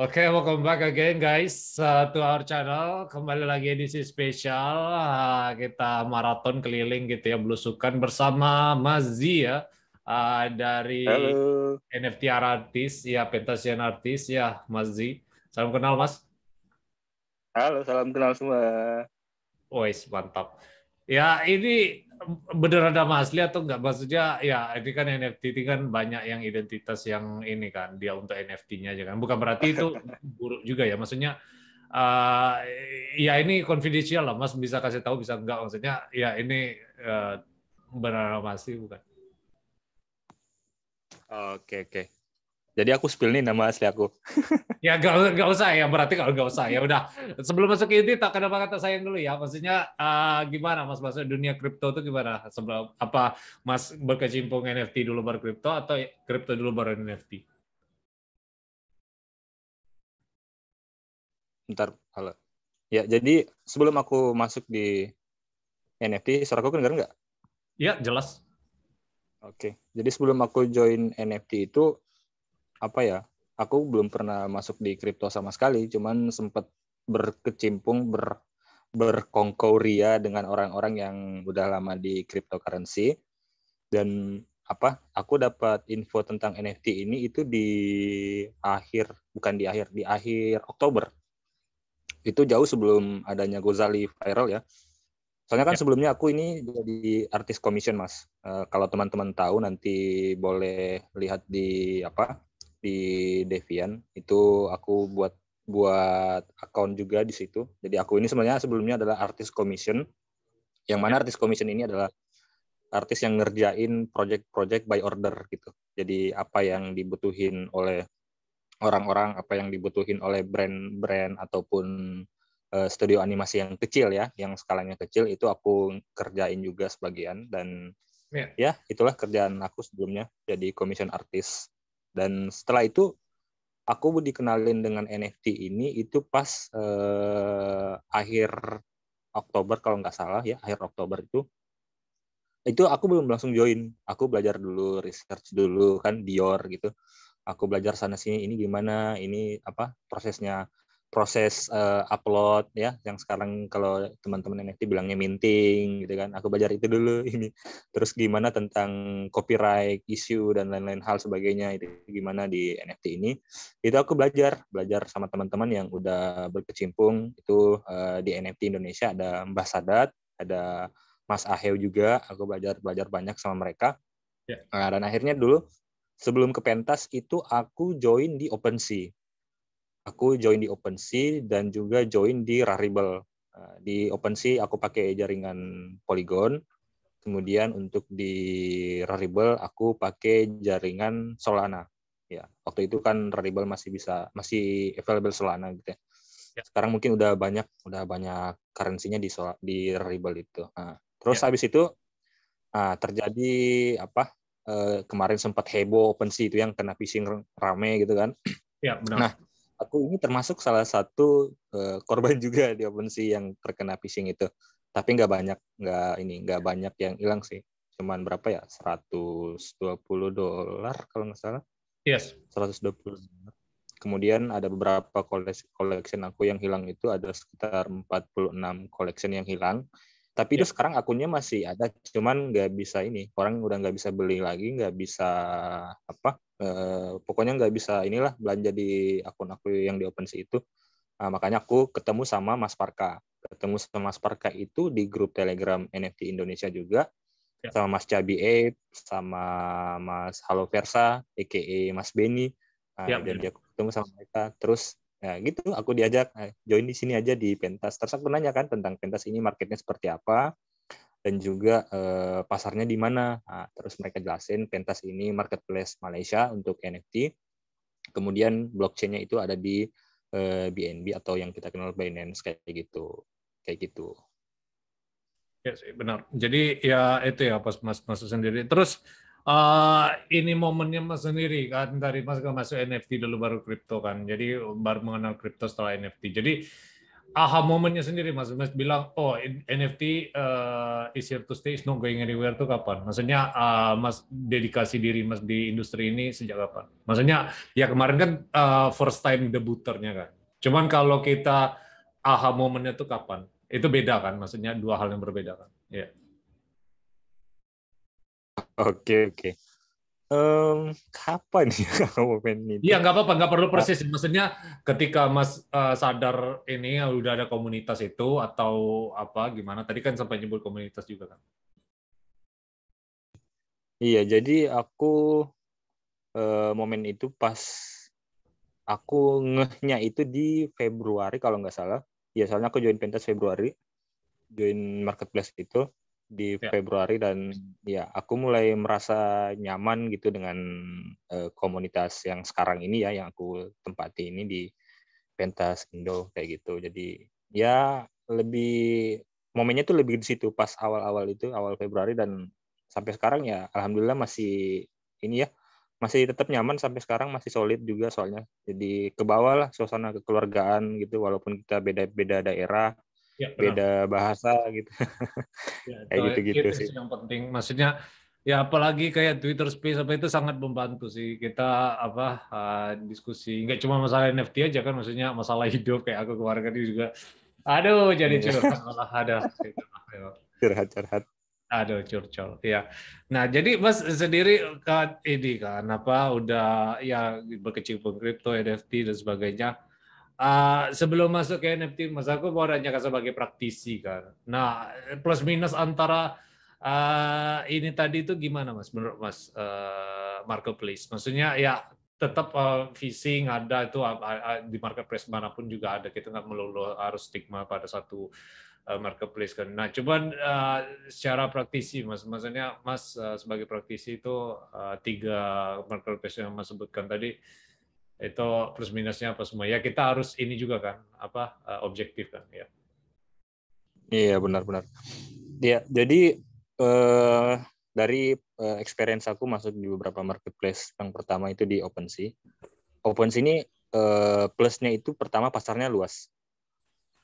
Oke, okay, welcome back again guys uh, to our channel. Kembali lagi edisi spesial uh, kita maraton keliling gitu ya belusukan bersama Mazi ya uh, dari Halo. NFT artis ya Pentasian artis ya Mazi. Salam kenal Mas. Halo, salam kenal semua. Wes mantap. Ya ini bener ada asli atau enggak maksudnya ya ini kan NFT ini kan banyak yang identitas yang ini kan dia untuk NFT-nya aja kan bukan berarti itu buruk juga ya maksudnya uh, ya ini confidential lah mas bisa kasih tahu bisa enggak maksudnya ya ini uh, benar asli bukan oke okay, oke okay. Jadi aku spill nih nama asli aku. ya gak, gak usah ya, berarti kalau gak usah ya udah. Sebelum masuk ke inti, tak kenapa kata sayang dulu ya. Maksudnya uh, gimana Mas masuk dunia kripto itu gimana? Sebelum apa Mas berkecimpung NFT dulu baru kripto atau kripto dulu baru NFT? Bentar, halo. Ya, jadi sebelum aku masuk di NFT, suara aku kedengar nggak? Iya, jelas. Oke, jadi sebelum aku join NFT itu, apa ya aku belum pernah masuk di kripto sama sekali cuman sempat berkecimpung ber berkongkoria dengan orang-orang yang udah lama di cryptocurrency dan apa aku dapat info tentang NFT ini itu di akhir bukan di akhir di akhir Oktober itu jauh sebelum adanya Gozali viral ya soalnya kan ya. sebelumnya aku ini jadi artis commission mas uh, kalau teman-teman tahu nanti boleh lihat di apa di Devian itu aku buat buat account juga di situ. Jadi aku ini sebenarnya sebelumnya adalah artis commission yang mana artis commission ini adalah artis yang ngerjain project-project by order gitu. Jadi apa yang dibutuhin oleh orang-orang, apa yang dibutuhin oleh brand-brand ataupun uh, studio animasi yang kecil ya, yang skalanya kecil itu aku kerjain juga sebagian dan yeah. ya itulah kerjaan aku sebelumnya jadi commission artis dan setelah itu aku dikenalin dengan NFT ini itu pas eh, akhir Oktober kalau nggak salah ya akhir Oktober itu itu aku belum langsung join aku belajar dulu research dulu kan Dior gitu aku belajar sana sini ini gimana ini apa prosesnya proses uh, upload ya yang sekarang kalau teman-teman NFT bilangnya minting gitu kan aku belajar itu dulu ini terus gimana tentang copyright issue dan lain-lain hal sebagainya itu gimana di NFT ini itu aku belajar belajar sama teman-teman yang udah berkecimpung itu uh, di NFT Indonesia ada Mbah Sadat ada Mas Aheu juga aku belajar belajar banyak sama mereka yeah. nah, dan akhirnya dulu sebelum ke pentas itu aku join di OpenSea aku join di OpenSea dan juga join di Rarible. Nah, di OpenSea aku pakai jaringan Polygon, kemudian untuk di Rarible aku pakai jaringan Solana. Ya, waktu itu kan Rarible masih bisa masih available Solana gitu ya. ya. Sekarang mungkin udah banyak udah banyak currency-nya di Sol di Rarible itu. Nah, terus ya. habis itu nah, terjadi apa? Eh, kemarin sempat heboh OpenSea itu yang kena phishing rame gitu kan. Ya, benar. Nah, aku ini termasuk salah satu uh, korban juga di OpenSea yang terkena phishing itu. Tapi nggak banyak, nggak ini, nggak banyak yang hilang sih. Cuman berapa ya? 120 dolar kalau nggak salah. Yes. 120 dolar. Kemudian ada beberapa koleksi collection aku yang hilang itu ada sekitar 46 collection yang hilang tapi itu ya. sekarang akunnya masih ada cuman nggak bisa ini orang udah nggak bisa beli lagi nggak bisa apa eh, pokoknya nggak bisa inilah belanja di akun aku yang di OpenSea itu nah, makanya aku ketemu sama Mas Parka ketemu sama Mas Parka itu di grup Telegram NFT Indonesia juga ya. sama Mas Cabi A sama Mas Halo Versa EKE Mas Benny nah, ya, dan dia ketemu sama mereka terus Nah, gitu aku diajak eh, join di sini aja di pentas. Terus aku nanya kan tentang pentas ini marketnya seperti apa dan juga eh, pasarnya di mana. Nah, terus mereka jelasin pentas ini marketplace Malaysia untuk NFT. Kemudian blockchainnya itu ada di eh, BNB atau yang kita kenal Binance kayak gitu. Kayak gitu. Ya yes, benar. Jadi ya itu ya pas Mas Mas sendiri. Terus Uh, ini momennya mas sendiri kan dari mas ke masuk NFT dulu baru kripto kan jadi baru mengenal kripto setelah NFT jadi aha momennya sendiri mas mas bilang oh NFT uh, eh, is here to stay is not going anywhere tuh kapan maksudnya uh, mas dedikasi diri mas di industri ini sejak kapan maksudnya ya kemarin kan uh, first time debuternya kan cuman kalau kita aha momennya tuh kapan itu beda kan maksudnya dua hal yang berbeda kan ya yeah. Oke oke. Um, kapan ya momen ini? ini? Iya nggak apa-apa nggak perlu persis. Maksudnya ketika Mas uh, sadar ini udah ada komunitas itu atau apa gimana? Tadi kan sampai nyebut komunitas juga kan? Iya jadi aku uh, momen itu pas aku ngehnya itu di Februari kalau nggak salah. Ya soalnya aku join pentas Februari, join marketplace itu di ya. Februari dan ya aku mulai merasa nyaman gitu dengan uh, komunitas yang sekarang ini ya yang aku tempati ini di pentas Indo kayak gitu. Jadi ya lebih momennya tuh lebih di situ pas awal-awal itu awal Februari dan sampai sekarang ya alhamdulillah masih ini ya masih tetap nyaman sampai sekarang masih solid juga soalnya. Jadi ke bawah lah suasana kekeluargaan gitu walaupun kita beda-beda daerah ya, beda bahasa gitu. Ya, kayak gitu-gitu sih. Yang penting maksudnya ya apalagi kayak Twitter Space apa itu sangat membantu sih kita apa uh, diskusi Enggak cuma masalah NFT aja kan maksudnya masalah hidup kayak aku keluarga ini juga aduh jadi iya. curhat malah ada gitu, curhat-curhat aduh curcol ya nah jadi mas sendiri kan ini kan apa udah ya berkecimpung kripto NFT dan sebagainya Uh, sebelum masuk ke NFT, Mas aku mau hanya kan sebagai praktisi kan. Nah, plus minus antara uh, ini tadi itu gimana Mas menurut Mas uh, marketplace? Maksudnya ya tetap uh, ada itu uh, uh, di marketplace manapun juga ada kita nggak melulu harus stigma pada satu marketplace kan. Nah, cuman uh, secara praktisi Mas, maksudnya Mas uh, sebagai praktisi itu uh, tiga marketplace yang Mas sebutkan tadi itu plus minusnya apa semua. Ya kita harus ini juga kan apa eh, objektif kan ya. Iya benar-benar. Ya jadi uh, dari uh, experience aku masuk di beberapa marketplace yang pertama itu di OpenSea. OpenSea ini uh, plusnya itu pertama pasarnya luas.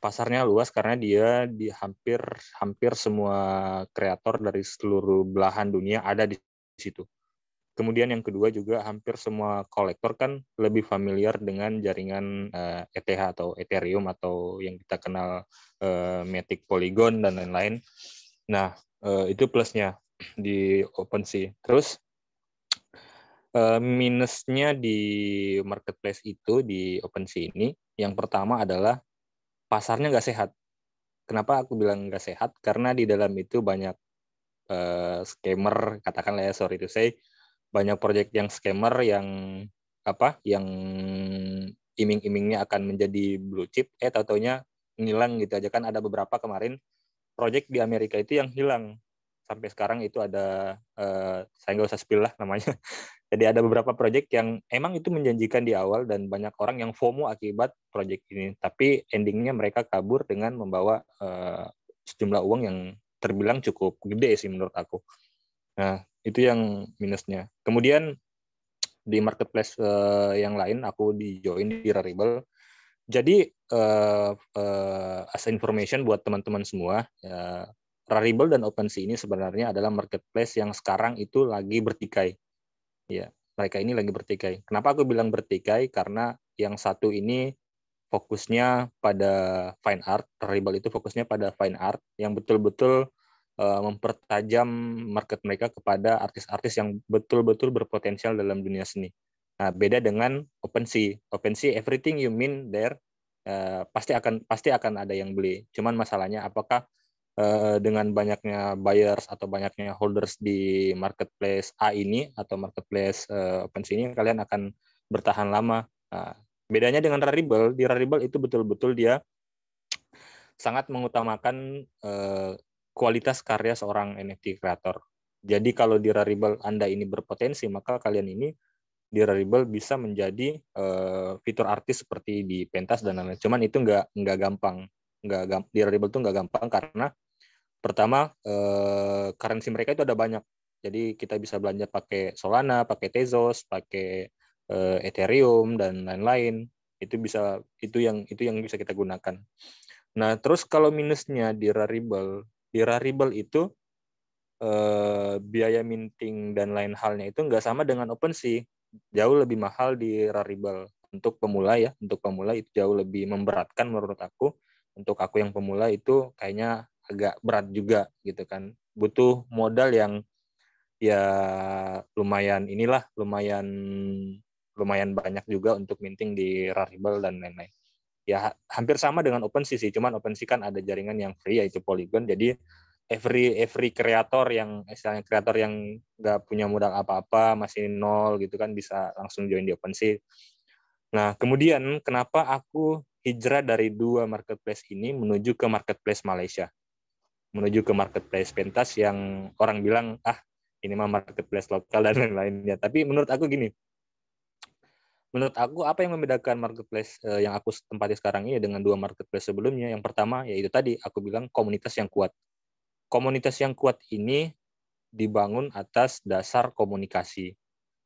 Pasarnya luas karena dia di hampir hampir semua kreator dari seluruh belahan dunia ada di situ Kemudian yang kedua juga hampir semua kolektor kan lebih familiar dengan jaringan uh, eh, ETH atau Ethereum atau yang kita kenal uh, Matic Polygon dan lain-lain. Nah, uh, itu plusnya di OpenSea. Terus uh, minusnya di marketplace itu di OpenSea ini yang pertama adalah pasarnya nggak sehat. Kenapa aku bilang nggak sehat? Karena di dalam itu banyak uh, scammer, katakanlah ya sorry to say, banyak proyek yang scammer yang apa yang iming-imingnya akan menjadi blue chip eh tatonya ngilang gitu aja kan ada beberapa kemarin proyek di Amerika itu yang hilang sampai sekarang itu ada eh, saya nggak usah spill lah namanya jadi ada beberapa proyek yang emang itu menjanjikan di awal dan banyak orang yang FOMO akibat proyek ini tapi endingnya mereka kabur dengan membawa eh, sejumlah uang yang terbilang cukup gede sih menurut aku nah itu yang minusnya. Kemudian di marketplace uh, yang lain aku di join di Rarible. Jadi uh, uh, as information buat teman-teman semua, uh, Rarible dan OpenSea ini sebenarnya adalah marketplace yang sekarang itu lagi bertikai. Ya, mereka ini lagi bertikai. Kenapa aku bilang bertikai? Karena yang satu ini fokusnya pada fine art, Rarible itu fokusnya pada fine art yang betul-betul Eh, mempertajam market mereka kepada artis-artis yang betul-betul berpotensial dalam dunia seni. Nah, beda dengan OpenSea. OpenSea everything you mean there uh, pasti akan pasti akan ada yang beli. Cuman masalahnya apakah uh, dengan banyaknya buyers atau banyaknya holders di marketplace A ini atau marketplace uh, OpenSea ini kalian akan bertahan lama. Nah, bedanya dengan Rarible, di Rarible itu betul-betul dia sangat mengutamakan uh, kualitas karya seorang NFT kreator. Jadi kalau di Rarible Anda ini berpotensi, maka kalian ini di Rarible bisa menjadi uh, fitur artis seperti di Pentas dan lain-lain. Cuman itu nggak nggak gampang, nggak di Rarible tuh nggak gampang karena pertama uh, currency mereka itu ada banyak. Jadi kita bisa belanja pakai Solana, pakai Tezos, pakai uh, Ethereum dan lain-lain. Itu bisa itu yang itu yang bisa kita gunakan. Nah, terus kalau minusnya di Rarible di Rarible itu eh, biaya minting dan lain halnya itu nggak sama dengan OpenSea. Jauh lebih mahal di Rarible untuk pemula ya, untuk pemula itu jauh lebih memberatkan menurut aku. Untuk aku yang pemula itu kayaknya agak berat juga gitu kan. Butuh modal yang ya lumayan inilah lumayan lumayan banyak juga untuk minting di Rarible dan lain-lain ya hampir sama dengan OpenSea sih, cuman OpenSea kan ada jaringan yang free yaitu Polygon. Jadi every every kreator yang istilahnya kreator yang nggak punya modal apa-apa, masih nol gitu kan bisa langsung join di OpenSea. Nah, kemudian kenapa aku hijrah dari dua marketplace ini menuju ke marketplace Malaysia? Menuju ke marketplace pentas yang orang bilang ah ini mah marketplace lokal dan lain-lainnya. Tapi menurut aku gini, menurut aku apa yang membedakan marketplace eh, yang aku tempati sekarang ini dengan dua marketplace sebelumnya? Yang pertama yaitu tadi aku bilang komunitas yang kuat. Komunitas yang kuat ini dibangun atas dasar komunikasi.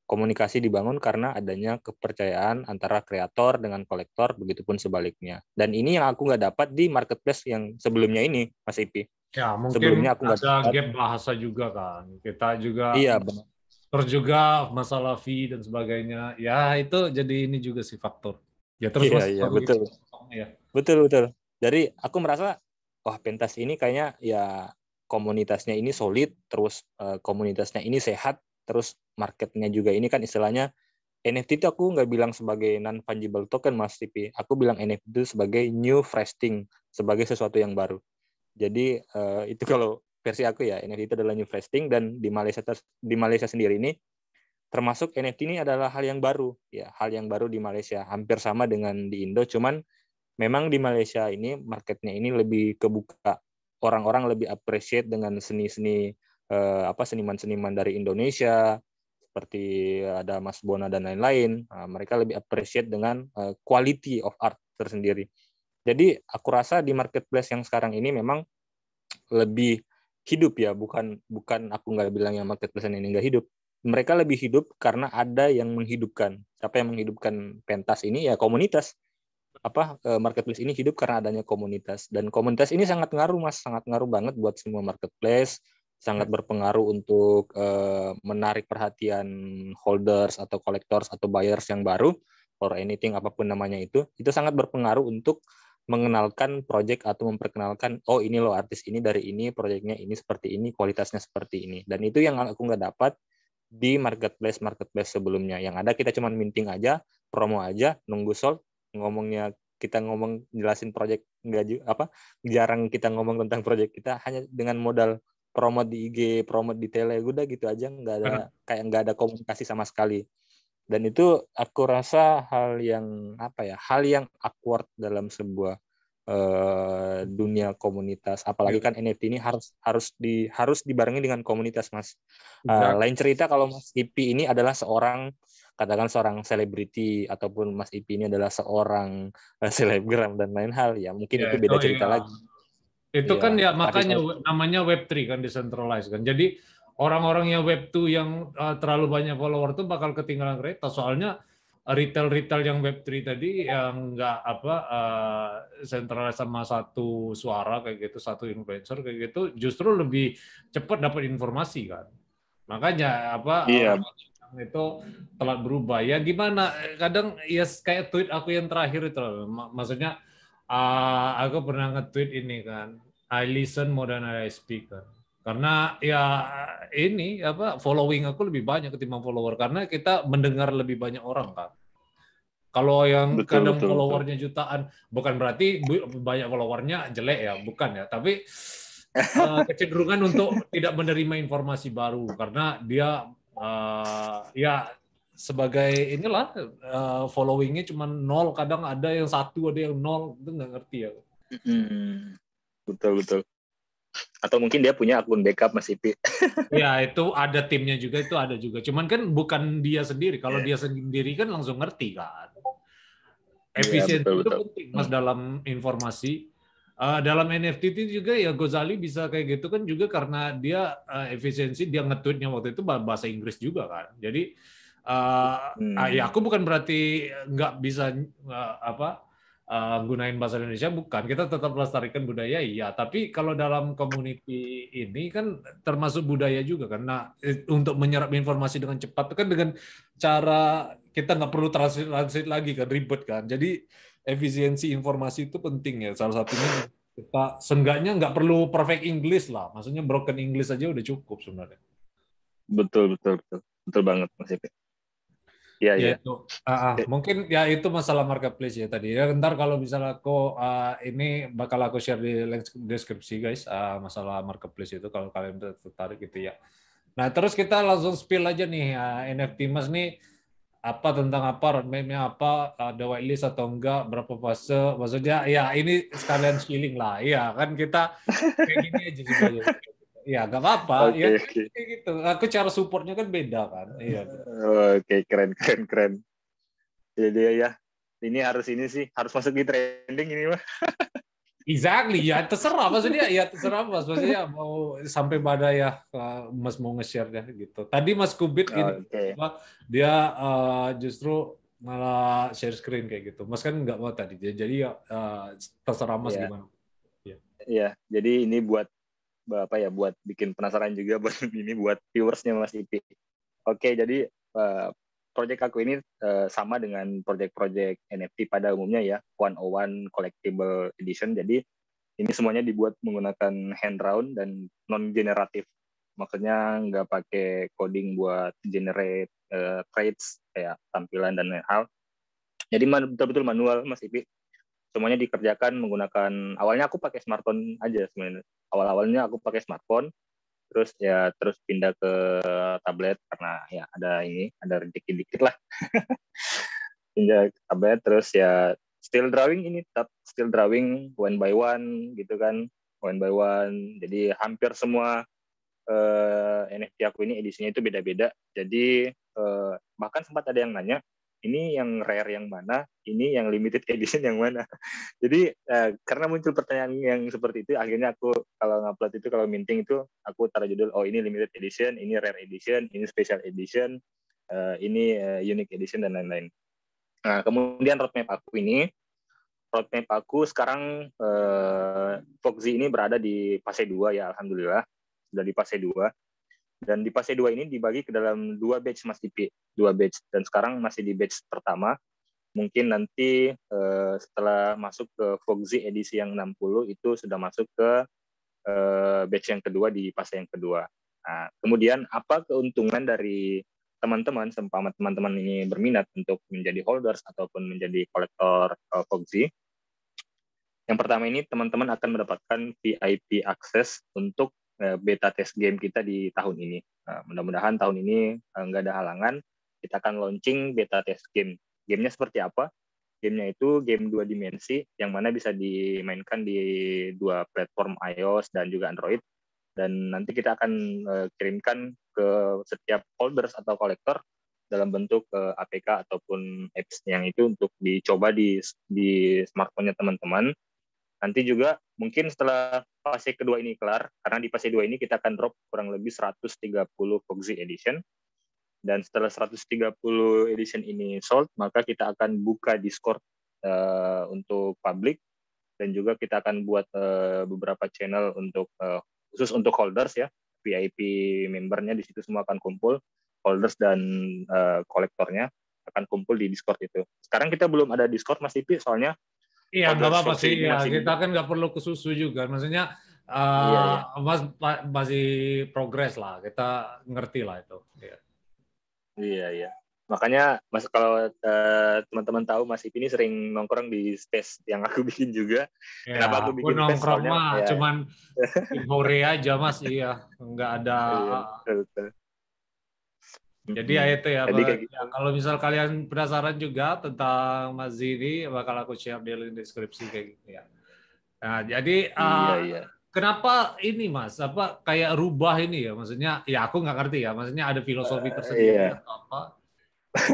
Komunikasi dibangun karena adanya kepercayaan antara kreator dengan kolektor, begitupun sebaliknya. Dan ini yang aku nggak dapat di marketplace yang sebelumnya ini, Mas Ipi. Ya, mungkin Sebelumnya aku ada gap bahasa juga kan. Kita juga iya, benar terus juga masalah fee dan sebagainya ya itu jadi ini juga sih faktor ya terus iya, iya, gitu betul ya. betul betul jadi aku merasa wah pentas ini kayaknya ya komunitasnya ini solid terus eh, komunitasnya ini sehat terus marketnya juga ini kan istilahnya NFT itu aku nggak bilang sebagai non fungible token mas TV aku bilang NFT itu sebagai new fresh thing sebagai sesuatu yang baru jadi eh, itu kalau versi aku ya NFT itu adalah new investing dan di Malaysia di Malaysia sendiri ini termasuk NFT ini adalah hal yang baru ya hal yang baru di Malaysia hampir sama dengan di Indo cuman memang di Malaysia ini marketnya ini lebih kebuka orang-orang lebih appreciate dengan seni-seni eh, apa seniman-seniman dari Indonesia seperti ada Mas Bona dan lain-lain nah, mereka lebih appreciate dengan eh, quality of art tersendiri jadi aku rasa di marketplace yang sekarang ini memang lebih hidup ya bukan bukan aku nggak bilang yang marketplace ini nggak hidup mereka lebih hidup karena ada yang menghidupkan siapa yang menghidupkan pentas ini ya komunitas apa e, marketplace ini hidup karena adanya komunitas dan komunitas ini sangat ngaruh mas sangat ngaruh banget buat semua marketplace sangat berpengaruh untuk uh, menarik perhatian holders atau collectors atau buyers yang baru or anything apapun namanya itu itu sangat berpengaruh untuk mengenalkan proyek atau memperkenalkan oh ini loh artis ini dari ini proyeknya ini seperti ini kualitasnya seperti ini dan itu yang aku nggak dapat di marketplace marketplace sebelumnya yang ada kita cuma minting aja promo aja nunggu sold ngomongnya kita ngomong jelasin proyek nggak apa jarang kita ngomong tentang proyek kita hanya dengan modal promo di IG promo di tele udah gitu aja nggak ada kayak nggak ada komunikasi sama sekali dan itu aku rasa hal yang apa ya hal yang awkward dalam sebuah uh, dunia komunitas apalagi iya. kan NFT e ini harus harus di harus dibarengi dengan komunitas mas uh, lain cerita kalau mas IP ini adalah seorang katakan seorang selebriti ataupun mas IP ini adalah seorang eh, selebgram dan lain hal ya mungkin ya, itu beda oh cerita iya. lagi itu ya, kan ya makanya namanya web 3 kan decentralized kan jadi orang-orang yang web 2 yang uh, terlalu banyak follower tuh bakal ketinggalan kereta. Soalnya retail-retail yang web 3 tadi yang nggak apa uh, eh, sentral sama satu suara kayak gitu, satu influencer kayak gitu justru lebih cepat dapat informasi kan. Makanya apa yeah. itu telat berubah ya gimana kadang ya yes, kayak tweet aku yang terakhir itu mak maksudnya uh, aku pernah nge-tweet ini kan I listen more than I speak kan karena ya ini apa following aku lebih banyak ketimbang follower karena kita mendengar lebih banyak orang kan kalau yang betul, kadang betul, followernya betul. jutaan bukan berarti banyak followernya jelek ya bukan ya tapi uh, kecenderungan untuk tidak menerima informasi baru karena dia uh, ya sebagai inilah uh, followingnya cuma nol kadang ada yang satu ada yang nol itu nggak ngerti ya -hmm. betul betul atau mungkin dia punya akun backup Mas Ipi. ya itu ada timnya juga itu ada juga. Cuman kan bukan dia sendiri. Kalau yeah. dia sendiri kan langsung ngerti kan. Iya, efisien yeah, itu penting Mas hmm. dalam informasi. Uh, dalam NFT itu juga ya Gozali bisa kayak gitu kan juga karena dia uh, efisiensi dia ngetweetnya waktu itu bahasa Inggris juga kan. Jadi uh, hmm. Ah, ya aku bukan berarti nggak bisa uh, apa uh, gunain bahasa Indonesia bukan kita tetap lestarikan budaya iya tapi kalau dalam komuniti ini kan termasuk budaya juga karena eh, untuk menyerap informasi dengan cepat kan dengan cara kita nggak perlu transit transit lagi kan ribet kan jadi efisiensi informasi itu penting ya salah satunya kita senggaknya nggak perlu perfect English lah maksudnya broken English aja udah cukup sebenarnya betul betul betul betul banget mas ya iya. Itu. Uh, uh, mungkin ya itu masalah marketplace ya tadi. Ya, ntar kalau misalnya aku uh, ini bakal aku share di deskripsi guys uh, masalah marketplace itu kalau kalian tertarik gitu ya. Nah terus kita langsung spill aja nih uh, ah, NFT Mas nih apa tentang apa roadmapnya apa ada whitelist atau enggak berapa fase maksudnya ya ini sekalian spilling lah ya kan kita kayak gini aja sih Ya gak apa-apa. Okay, ya okay. Kan gitu. Aku cara supportnya kan beda kan. Iya. Oke okay, keren keren keren. Jadi ya, ya iya. ini harus ini sih harus masuk di trending ini mah. Exactly, ya terserah maksudnya, ya terserah mas, maksudnya mau sampai pada ya mas mau nge-share ya gitu. Tadi mas Kubit gitu, okay. dia uh, justru malah share screen kayak gitu. Mas kan nggak mau tadi, jadi ya uh, terserah mas yeah. gimana. Iya, yeah. yeah. jadi ini buat apa ya buat bikin penasaran juga buat ini buat viewersnya Mas Ipi. Oke, jadi uh, eh, proyek aku ini uh, sama dengan proyek-proyek NFT pada umumnya ya, 101 collectible edition. Jadi ini semuanya dibuat menggunakan hand round dan non generatif. Maksudnya nggak pakai coding buat generate uh, eh, traits kayak tampilan dan lain hal. Jadi betul-betul manual Mas Ipi semuanya dikerjakan menggunakan awalnya aku pakai smartphone aja sebenarnya awal-awalnya aku pakai smartphone terus ya terus pindah ke tablet karena ya ada ini ada rezeki dikit lah pindah ke tablet terus ya still drawing ini tetap still drawing one by one gitu kan one by one jadi hampir semua uh, eh, NFT aku ini edisinya itu beda-beda jadi uh, bahkan sempat ada yang nanya ini yang rare yang mana, ini yang limited edition yang mana. Jadi eh, karena muncul pertanyaan yang seperti itu, akhirnya aku kalau ngupload itu kalau minting itu aku taruh judul oh ini limited edition, ini rare edition, ini special edition, eh, ini eh, unique edition dan lain-lain. Nah kemudian roadmap aku ini, roadmap aku sekarang eh, Foxy ini berada di fase 2 ya alhamdulillah sudah di fase 2 dan di fase 2 ini dibagi ke dalam dua batch Mas Dipi, dua batch. Dan sekarang masih di batch pertama. Mungkin nanti eh, setelah masuk ke Foxy edisi yang 60 itu sudah masuk ke eh, batch yang kedua di fase yang kedua. Nah, kemudian apa keuntungan dari teman-teman sempamat teman-teman ini berminat untuk menjadi holders ataupun menjadi kolektor uh, Foxy. Yang pertama ini teman-teman akan mendapatkan VIP akses untuk Eh, beta test game kita di tahun ini. Nah, mudah-mudahan tahun ini eh, nggak ada halangan, kita akan launching beta test game. Gamenya seperti apa? Gamenya itu game dua dimensi yang mana bisa dimainkan di dua platform iOS dan juga Android. Dan nanti kita akan uh, kirimkan ke setiap holders atau kolektor dalam bentuk uh, APK ataupun apps yang itu untuk dicoba di di smartphone-nya teman-teman Nanti juga mungkin setelah fase kedua ini kelar, karena di fase dua ini kita akan drop kurang lebih 130 Foxy Edition. Dan setelah 130 edition ini sold, maka kita akan buka Discord uh, untuk publik, dan juga kita akan buat uh, beberapa channel untuk uh, khusus untuk holders ya, VIP membernya di situ semua akan kumpul, holders dan kolektornya uh, akan kumpul di Discord itu. Sekarang kita belum ada Discord Mas Tipi, soalnya Iya, nggak apa-apa sih. Ya, kita kan nggak perlu ke susu juga. Maksudnya uh, iya, iya. Eh, mas, masih progres lah. Kita ngerti lah itu. Iya, iya. iya. Makanya mas kalau uh, teman-teman tahu Mas Ip ini sering nongkrong di space yang aku bikin juga. Ya, Kenapa aku bikin aku nongkrong mah ya. Iya. cuman di Korea aja Mas iya, nggak ada iya, betul, betul. Jadi ya itu ya, Jadi, ya, gitu. ya kalau misal kalian penasaran juga tentang Mas Zini, bakal aku share di link deskripsi kayak gitu ya. Nah, jadi iya, uh, iya. kenapa ini Mas? Apa kayak rubah ini ya? Maksudnya ya aku nggak ngerti ya. Maksudnya ada filosofi uh, tersendiri iya. atau apa?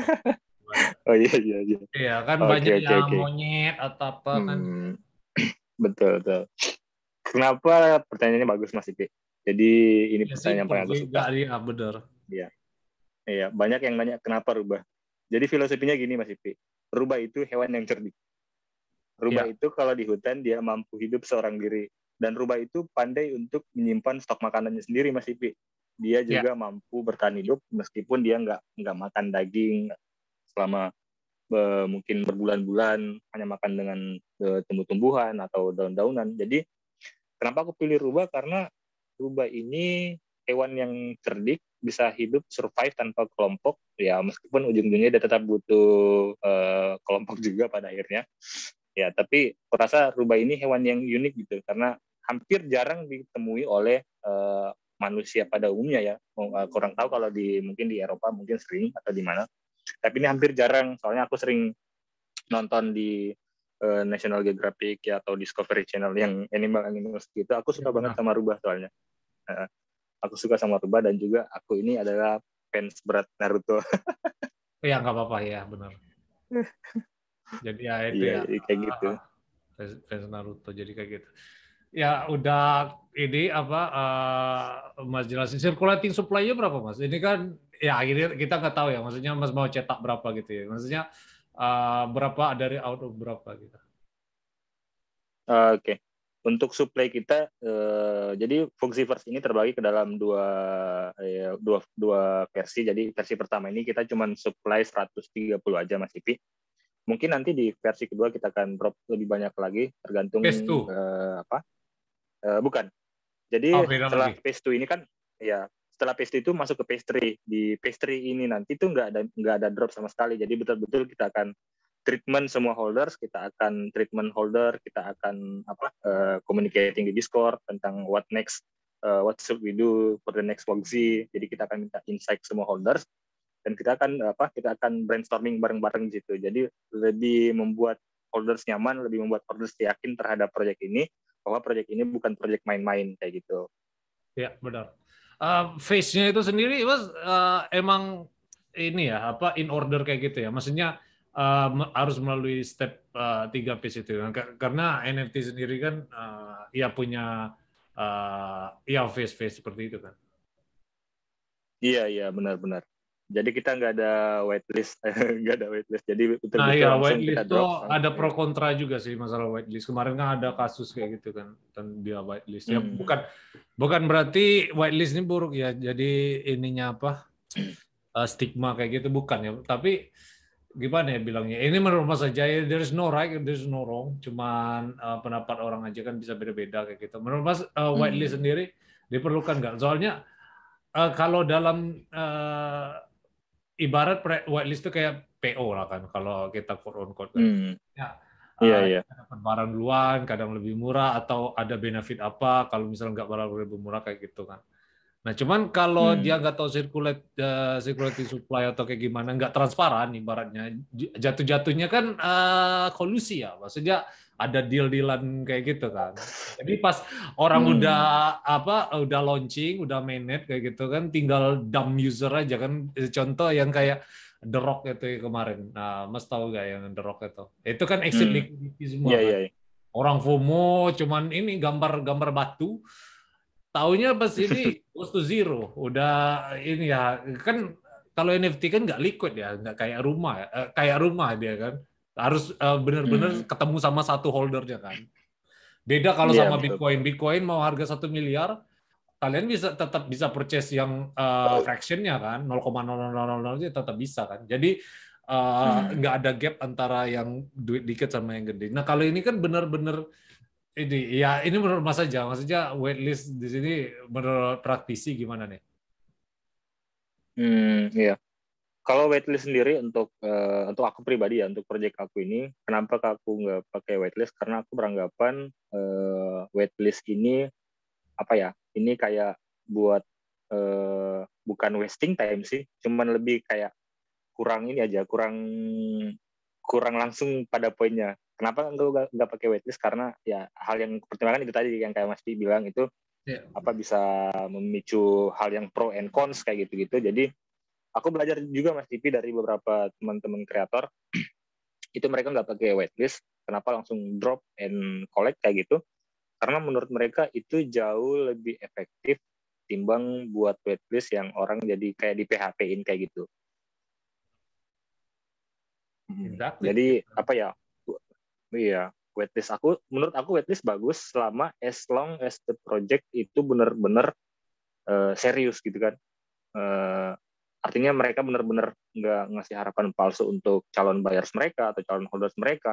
oh iya iya iya. Iya kan okay, banyak okay, yang okay. monyet atau apa kan? hmm. kan. Betul betul. Kenapa pertanyaannya bagus Mas Iki? Jadi ini ya, pertanyaan paling aku suka. Iya, benar. Iya Iya, banyak yang nanya kenapa rubah. Jadi filosofinya gini Mas Ipi, rubah itu hewan yang cerdik. Rubah ya. itu kalau di hutan dia mampu hidup seorang diri dan rubah itu pandai untuk menyimpan stok makanannya sendiri Mas Ipi. Dia iya. juga ya. mampu bertahan hidup meskipun dia nggak nggak makan daging selama eh, mungkin berbulan-bulan hanya makan dengan eh, tumbuh-tumbuhan atau daun-daunan. Jadi kenapa aku pilih rubah karena rubah ini hewan yang cerdik bisa hidup survive tanpa kelompok ya meskipun ujung-ujungnya dia tetap butuh uh, kelompok juga pada akhirnya ya tapi kurasa rubah ini hewan yang unik gitu karena hampir jarang ditemui oleh uh, manusia pada umumnya ya oh, eh, kurang tahu kalau di mungkin di Eropa mungkin sering atau di mana tapi ini hampir jarang soalnya aku sering nonton di uh, National Geographic ya atau Discovery Channel yang animal animals gitu aku suka iya, banget sama rubah soalnya aku suka sama Toba dan juga aku ini adalah fans berat Naruto. Iya nggak apa-apa ya benar. Jadi ya itu iya, ya, ya. kayak gitu. Ah, ah, fans Naruto jadi kayak gitu. Ya udah ini apa uh, Mas jelasin circulating supply-nya berapa Mas? Ini kan ya akhirnya kita nggak tahu ya maksudnya Mas mau cetak berapa gitu ya. Maksudnya uh, berapa dari out of berapa gitu. Uh, Oke. Okay untuk supply kita eh, jadi fungsi first ini terbagi ke dalam dua eh, dua dua versi. Jadi versi pertama ini kita cuma supply 130 aja Mas Ipi. Mungkin nanti di versi kedua kita akan drop lebih banyak lagi tergantung eh, apa? Eh, bukan. Jadi oh, setelah lagi. phase 2 ini kan ya setelah phase itu masuk ke phase 3. Di phase 3 ini nanti tuh nggak ada nggak ada drop sama sekali. Jadi betul-betul kita akan treatment semua holders, kita akan treatment holder, kita akan apa uh, communicating di Discord tentang what next, uh, what should we do for the next Logzi. Jadi kita akan minta insight semua holders dan kita akan apa kita akan brainstorming bareng-bareng gitu Jadi lebih membuat holders nyaman, lebih membuat holders yakin terhadap proyek ini bahwa proyek ini bukan proyek main-main kayak gitu. Ya benar. Uh, Face-nya itu sendiri was uh, emang ini ya apa in order kayak gitu ya. Maksudnya uh, harus melalui step uh, eh, 3 itu. Karena NFT sendiri kan uh, ya punya uh, ya face-face seperti itu kan. Iya, iya benar-benar. Jadi kita nggak ada whitelist nggak ada whitelist Jadi betul nah, iya, whitelist itu ada ya. pro kontra juga sih masalah whitelist Kemarin kan ada kasus kayak gitu kan dan dia ya Hmm. bukan bukan berarti whitelist ini buruk ya. Jadi ininya apa? stigma kayak gitu bukan ya. Tapi gimana ya bilangnya ini menurut Mas aja ya, there is no right there is no wrong cuman uh, pendapat orang aja kan bisa beda-beda kayak gitu menurut Mas uh, hmm. sendiri diperlukan nggak soalnya uh, kalau dalam uh, ibarat whitelist itu kayak PO lah kan kalau kita quote on kan. quote hmm. ya Iya, uh, yeah. dapat barang duluan kadang lebih murah atau ada benefit apa kalau misalnya nggak barang lebih murah kayak gitu kan Nah, cuman kalau hmm. dia nggak tahu circulate uh, circulate supply atau kayak gimana, nggak transparan ibaratnya jatuh-jatuhnya kan uh, kolusi ya, maksudnya ada deal-dealan kayak gitu kan. Jadi pas orang hmm. udah apa udah launching, udah mainnet kayak gitu kan, tinggal dumb user aja kan. Contoh yang kayak The Rock itu kemarin. Nah, Mas tahu nggak yang The Rock itu? Itu kan exit hmm. liquidity semua. Yeah, kan? yeah, yeah. Orang FOMO cuman ini gambar-gambar batu Tahunya pas ini close to zero. Udah ini ya kan kalau NFT kan nggak liquid ya, nggak kayak rumah, ya, eh, kayak rumah dia kan harus uh, eh, benar-benar hmm. ketemu sama satu holdernya kan. Beda kalau yeah, sama betul. Bitcoin, Bitcoin mau harga satu miliar, kalian bisa tetap bisa purchase yang uh, fractionnya kan, 0,0000 tetap bisa kan. Jadi hmm. nggak uh, hmm. ada gap antara yang duit dikit sama yang gede. Nah kalau ini kan benar-benar ini ya ini menurut Mas aja, Mas saja waitlist di sini menurut praktisi gimana nih? Hmm, iya. Kalau waitlist sendiri untuk uh, untuk aku pribadi ya untuk proyek aku ini, kenapa aku nggak pakai waitlist? Karena aku beranggapan uh, waitlist ini apa ya? Ini kayak buat uh, bukan wasting time sih, cuman lebih kayak kurang ini aja, kurang kurang langsung pada poinnya kenapa gue gak, gak pakai waitlist karena ya hal yang pertimbangan itu tadi yang kayak Mas Di bilang itu yeah. apa bisa memicu hal yang pro and cons kayak gitu-gitu. Jadi aku belajar juga Mas Dipi dari beberapa teman-teman kreator itu mereka nggak pakai waitlist. Kenapa langsung drop and collect kayak gitu? Karena menurut mereka itu jauh lebih efektif timbang buat waitlist yang orang jadi kayak di PHP-in kayak gitu. Exactly. Jadi apa ya Iya, waitlist aku menurut aku waitlist bagus selama as long as the project itu benar-benar uh, serius gitu kan. Uh, artinya mereka benar-benar nggak ngasih harapan palsu untuk calon buyers mereka atau calon holders mereka.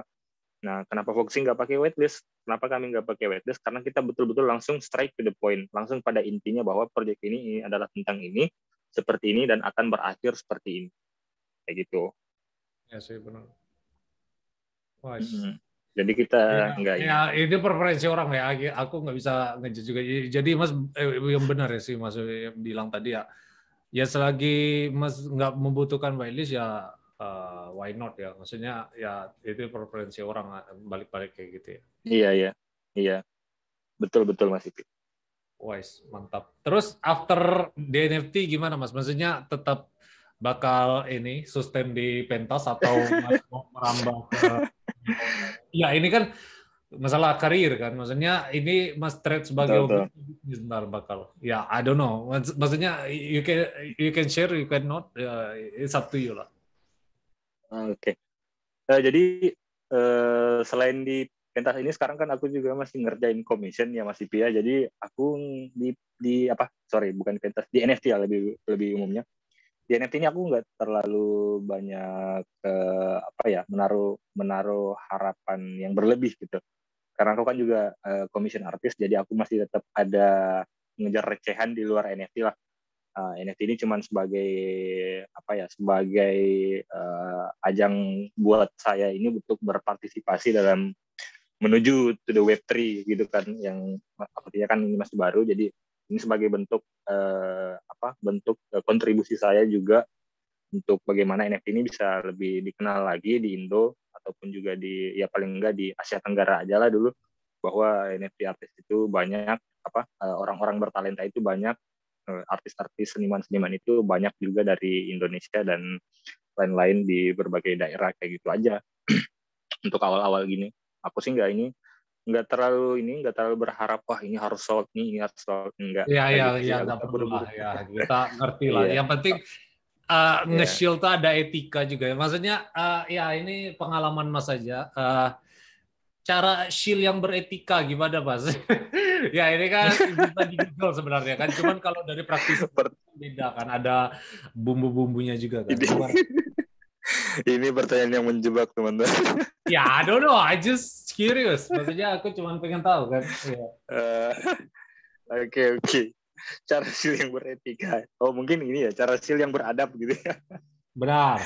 Nah, kenapa Foxy nggak pakai waitlist? Kenapa kami nggak pakai waitlist? Karena kita betul-betul langsung strike to the point, langsung pada intinya bahwa project ini, ini adalah tentang ini, seperti ini, dan akan berakhir seperti ini. Kayak gitu. Ya sih, benar. Wise. Jadi kita iya. ya, nggak. Ya, ini. itu preferensi orang ya. Aku nggak bisa ngejat juga. Jadi Mas eh, yang benar ya sih Mas yang bilang tadi ya. Ya selagi Mas nggak membutuhkan whitelist ya uh, why not ya. Maksudnya ya itu preferensi orang eh, balik-balik kayak gitu ya. Iya iya iya. Betul betul Mas Ipi. Wise, mantap. Terus after di NFT gimana Mas? Maksudnya tetap bakal ini sustain di pentas atau Mas mau merambah ke ya ini kan masalah karir kan maksudnya ini mas trade sebagai bisnis ntar bakal ya yeah, I don't know maksudnya you can you can share you can not uh, it's up to you lah oke okay. uh, eh, jadi uh, selain di pentas ini sekarang kan aku juga masih ngerjain commission ya masih pia jadi aku di di apa sorry bukan pentas di NFT ya lebih lebih umumnya di NFT ini aku nggak terlalu banyak eh, apa ya menaruh menaruh harapan yang berlebih gitu karena aku kan juga eh, commission artis jadi aku masih tetap ada ngejar recehan di luar NFT lah uh, eh, NFT ini cuman sebagai apa ya sebagai uh, ajang buat saya ini untuk berpartisipasi dalam menuju to the web 3 gitu kan yang artinya kan ini masih baru jadi ini sebagai bentuk eh, apa bentuk eh, kontribusi saya juga untuk bagaimana NFT ini bisa lebih dikenal lagi di Indo ataupun juga di ya paling enggak di Asia Tenggara aja lah dulu bahwa NFT artis itu banyak apa eh, orang-orang bertalenta itu banyak eh, artis-artis seniman-seniman itu banyak juga dari Indonesia dan lain-lain di berbagai daerah kayak gitu aja untuk awal-awal gini aku sih nggak ini nggak terlalu ini nggak terlalu berharap wah ini harus sold nih ini harus sold enggak ya ya ya nggak iya, iya, gitu iya, perlu lah ya kita ngerti lah yang penting uh, eh, yeah. nge tuh ada etika juga ya maksudnya uh, ya ini pengalaman mas aja uh, cara shield yang beretika gimana mas ya ini kan kita di Google sebenarnya kan cuman kalau dari praktis beda kan ada bumbu-bumbunya juga kan ini pertanyaan yang menjebak teman-teman. ya, yeah, I don't know. I just curious. Maksudnya aku cuma pengen tahu kan. Iya. Eh, oke, yeah. uh, oke. Okay, okay. Cara sil yang beretika. Oh, mungkin ini ya, cara sil yang beradab gitu ya. Benar.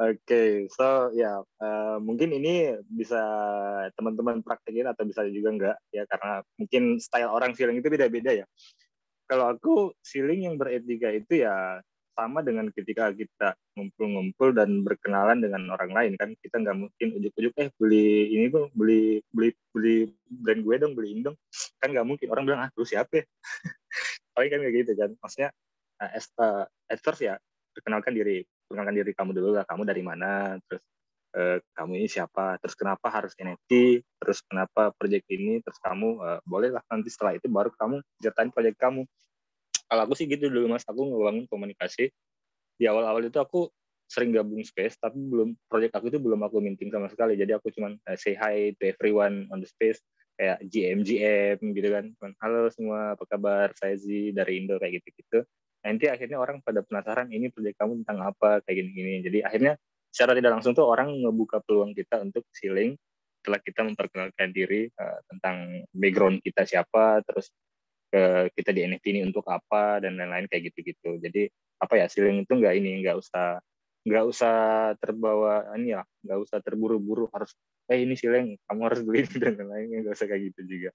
Oke, okay, so ya yeah, uh, mungkin ini bisa teman-teman praktekin atau bisa juga enggak ya karena mungkin style orang feeling itu beda-beda ya. Kalau aku feeling yang beretika itu ya sama dengan ketika kita ngumpul-ngumpul dan berkenalan dengan orang lain kan kita nggak mungkin ujuk-ujuk eh beli ini dong beli beli beli brand gue dong beli ini dong kan nggak mungkin orang bilang ah lu siapa ya tapi kan kayak gitu kan maksudnya uh, uh, first ya perkenalkan diri perkenalkan diri kamu dulu lah kamu dari mana terus uh, kamu ini siapa terus kenapa harus NFT terus kenapa proyek ini terus kamu uh, bolehlah nanti setelah itu baru kamu ceritain proyek kamu kalau aku sih gitu dulu mas aku ngebangun komunikasi di awal-awal itu aku sering gabung space tapi belum proyek aku itu belum aku minting sama sekali jadi aku cuman uh, say hi to everyone on the space kayak GM GM gitu kan cuman, halo semua apa kabar saya Z dari Indo kayak gitu gitu nanti akhirnya orang pada penasaran ini proyek kamu tentang apa kayak gini-gini jadi akhirnya secara tidak langsung tuh orang ngebuka peluang kita untuk ceiling setelah kita memperkenalkan diri uh, tentang background kita siapa terus ke kita di NFT ini untuk apa dan lain-lain kayak gitu-gitu. Jadi apa ya siling itu nggak ini nggak usah nggak usah terbawa ini ya nggak usah terburu-buru harus eh ini siling kamu harus beli dan lain-lain nggak usah kayak gitu juga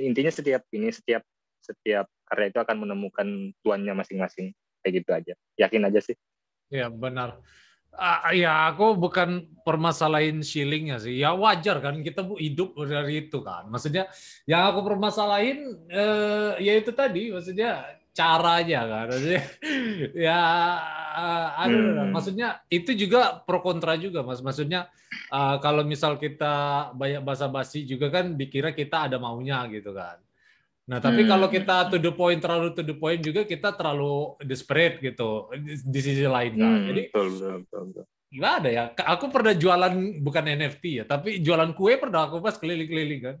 intinya setiap ini setiap setiap karya itu akan menemukan tuannya masing-masing kayak gitu aja yakin aja sih ya benar Uh, ya aku bukan permasalahin shillingnya sih. Ya wajar kan kita hidup dari itu kan. Maksudnya yang aku permasalahin eh, ya itu tadi maksudnya caranya kan. Maksudnya, ya uh, aduh, hmm. maksudnya itu juga pro kontra juga Mas. Maksudnya uh, kalau misal kita banyak basa-basi juga kan dikira kita ada maunya gitu kan. Nah, tapi hmm. kalau kita to the point terlalu to the point juga kita terlalu desperate gitu di sisi lain kan. Jadi betul, betul, betul, ada ya? Aku pernah jualan bukan NFT ya, tapi jualan kue pernah aku pas keliling-keliling kan.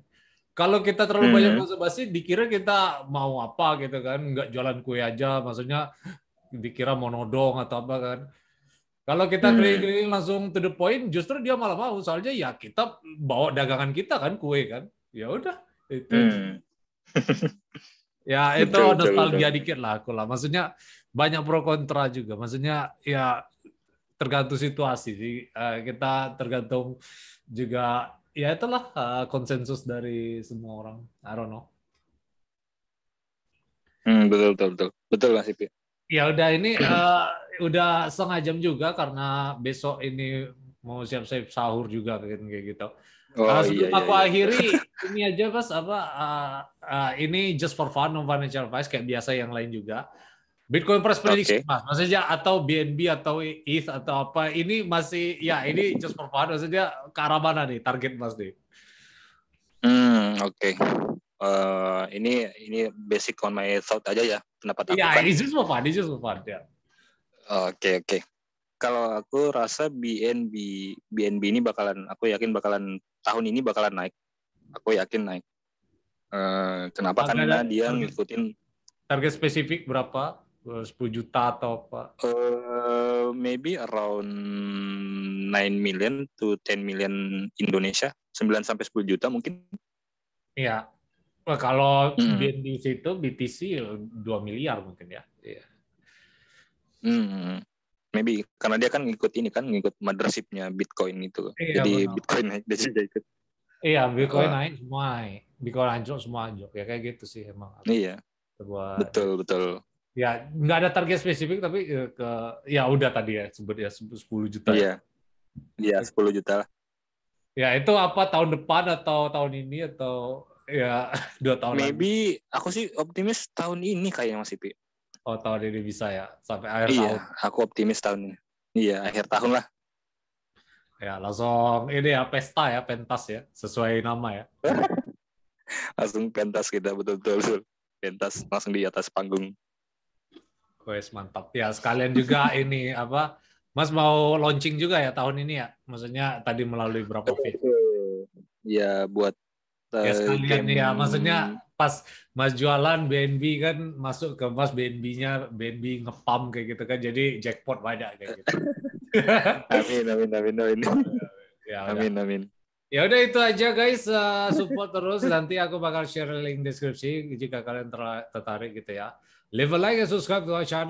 Kalau kita terlalu hmm. banyak basa-basi dikira kita mau apa gitu kan, nggak jualan kue aja maksudnya dikira monodong atau apa kan. Kalau kita hmm. keliling-keliling langsung to the point, justru dia malah mau soalnya ya kita bawa dagangan kita kan kue kan. Ya udah itu. Hmm ya itu betul, nostalgia betul, betul. dikit lah aku lah. Maksudnya banyak pro kontra juga. Maksudnya ya tergantung situasi sih. Eh, kita tergantung juga ya itulah eh, konsensus dari semua orang. I don't know. Hmm, betul betul betul betul lah sih. Ya udah ini uh, udah setengah jam juga karena besok ini mau siap-siap sahur juga kayak gitu. Oh, uh, sebelum iya, aku iya. akhiri ini aja mas apa uh, uh, ini just for fun non financial advice kayak biasa yang lain juga. Bitcoin price prediction okay. mas, maksudnya atau BNB atau ETH atau apa ini masih ya ini just for fun maksudnya ke arah mana nih target mas nih? Hmm oke. Okay. Uh, eh, ini ini basic on my thought aja ya pendapat Iya, yeah, aku. Ya kan. just for fun, just for fun ya. Yeah. Oke okay, oke. Okay. Kalau aku rasa BNB BNB ini bakalan aku yakin bakalan tahun ini bakalan naik. Aku yakin naik. Uh, kenapa? Target, Karena dia target, ngikutin target spesifik berapa? 10 eh, juta atau apa? Uh, maybe around 9 million to 10 million Indonesia. 9 sampai 10 juta mungkin. Iya. Nah, kalau hmm. di situ BTC 2 miliar mungkin ya. Iya. Hmm maybe karena dia kan ngikut ini kan ngikut mothershipnya Bitcoin itu iya, jadi benar. Bitcoin naik dia juga ikut iya Bitcoin naik semua naik eh. Bitcoin hancur semua hancur ya kayak gitu sih emang iya sebuah, betul betul ya nggak ada target spesifik tapi eh, ke ya udah tadi ya sebut ya sepuluh juta ya. iya iya 10 juta lah ya itu apa tahun depan atau tahun ini atau ya dua tahun maybe lagi. aku sih optimis tahun ini kayaknya masih Oh tahun ini bisa ya sampai akhir iya, tahun. Iya, aku optimis tahun ini. Iya akhir tahun lah. Ya langsung ini ya pesta ya pentas ya sesuai nama ya. langsung pentas kita betul-betul pentas langsung di atas panggung. Wes mantap ya sekalian juga ini apa Mas mau launching juga ya tahun ini ya maksudnya tadi melalui berapa Iya buat ya sekalian ya iya. maksudnya pas Mas jualan BNB kan masuk ke Mas BNB-nya BNB ngepam kayak gitu kan jadi jackpot banyak kayak gitu. amin amin amin amin. Ya, amin udah. amin. Ya udah itu aja guys eh, support terus nanti aku bakal share link deskripsi jika kalian tertarik gitu ya. Leave a like and subscribe to our channel.